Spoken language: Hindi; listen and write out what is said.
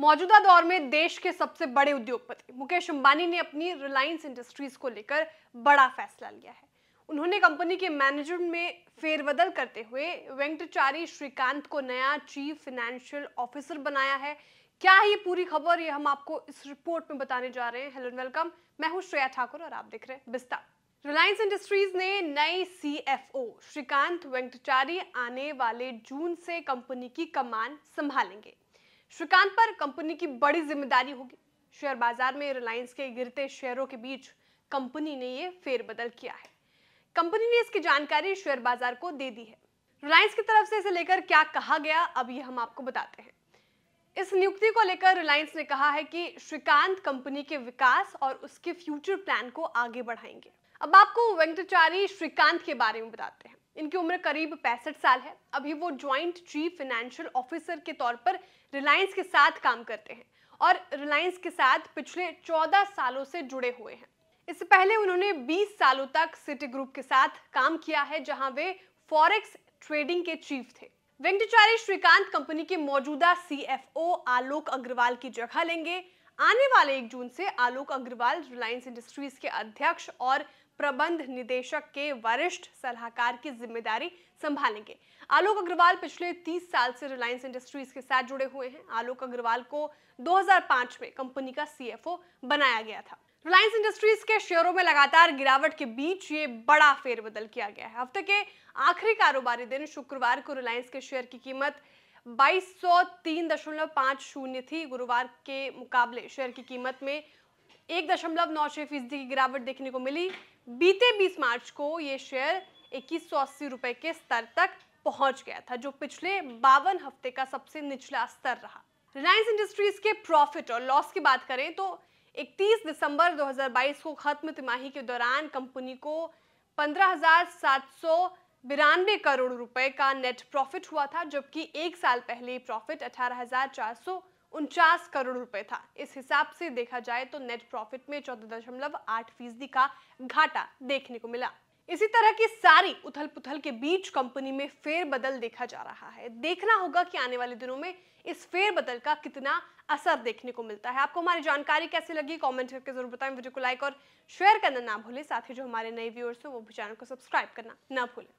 मौजूदा दौर में देश के सबसे बड़े उद्योगपति मुकेश अंबानी ने अपनी रिलायंस इंडस्ट्रीज को लेकर बड़ा फैसला लिया है उन्होंने कंपनी के मैनेजमेंट में फेरबदल करते हुए वेंकटचारी श्रीकांत को नया चीफ फिनेंशियल ऑफिसर बनाया है क्या है ये पूरी खबर ये हम आपको इस रिपोर्ट में बताने जा रहे हैं हेलो एंड वेलकम मैं हूं श्रेया ठाकुर और आप देख रहे हैं बिस्तार रिलायंस इंडस्ट्रीज ने नए सीएफओ श्रीकांत वेंकटचारी आने वाले जून से कंपनी की कमान संभालेंगे श्रीकांत पर कंपनी की बड़ी जिम्मेदारी होगी शेयर बाजार में रिलायंस के गिरते शेयरों के बीच कंपनी ने यह फेरबदल किया है कंपनी ने इसकी जानकारी शेयर बाजार को दे दी है रिलायंस की तरफ से इसे लेकर क्या कहा गया अब ये हम आपको बताते हैं इस नियुक्ति को लेकर रिलायंस ने कहा है कि श्रीकांत कंपनी के विकास और उसके फ्यूचर प्लान को आगे बढ़ाएंगे अब आपको वेंकटाचारी श्रीकांत के बारे में बताते हैं इनकी उम्र करीब पैंसठ साल है अभी वो ज्वाइंट चीफ फाइनेंशियल ऑफिसर के तौर पर रिलायंस के साथ काम करते हैं और रिलायंस के साथ पिछले 14 सालों से जुड़े हुए हैं इससे पहले उन्होंने 20 सालों तक सिटी ग्रुप के साथ काम किया है जहां वे फॉरेक्स ट्रेडिंग के चीफ थे वेंकटाचार्य श्रीकांत कंपनी के मौजूदा सीएफओ आलोक अग्रवाल की जगह लेंगे आने वाले एक जून से आलोक अग्रवाल रिलायंस इंडस्ट्रीज के अध्यक्ष और प्रबंध निदेशक के वरिष्ठ सलाहकार की जिम्मेदारी संभालेंगे आलोक अग्रवाल पिछले 30 साल से रिलायंस इंडस्ट्रीज के साथ जुड़े हुए हैं आलोक अग्रवाल को 2005 में कंपनी का सीएफओ बनाया गया था रिलायंस इंडस्ट्रीज के शेयरों में लगातार गिरावट के बीच ये बड़ा फेरबदल किया गया है हफ्ते के आखिरी कारोबारी दिन शुक्रवार को रिलायंस के शेयर की कीमत बाईस थी गुरुवार के मुकाबले शेयर की कीमत में एक दशमलव नौ छह फीसदी की गिरावट देखने को मिली बीते 20 मार्च को ये शेयर इक्कीस सौ अस्सी रुपए के स्तर तक पहुंच गया था जो पिछले बावन हफ्ते का सबसे निचला स्तर रहा रिलायंस इंडस्ट्रीज के प्रॉफिट और लॉस की बात करें तो 31 दिसंबर 2022 को खत्म तिमाही के दौरान कंपनी को पंद्रह बिरानवे करोड़ रुपए का नेट प्रॉफिट हुआ था जबकि एक साल पहले प्रॉफिट अठारह उनचास करोड़ रुपए था इस हिसाब से देखा जाए तो नेट प्रॉफिट में चौदह दशमलव आठ फीसदी का घाटा देखने को मिला इसी तरह की सारी उथल पुथल के बीच कंपनी में फेरबदल देखा जा रहा है देखना होगा कि आने वाले दिनों में इस फेरबदल का कितना असर देखने को मिलता है आपको हमारी जानकारी कैसे लगी कमेंट करके जरूर बताएं वीडियो को लाइक और शेयर करना ना भूलें साथ ही जो हमारे नए व्यूअर्स हैं वो भी चैनल को सब्सक्राइब करना ना भूलें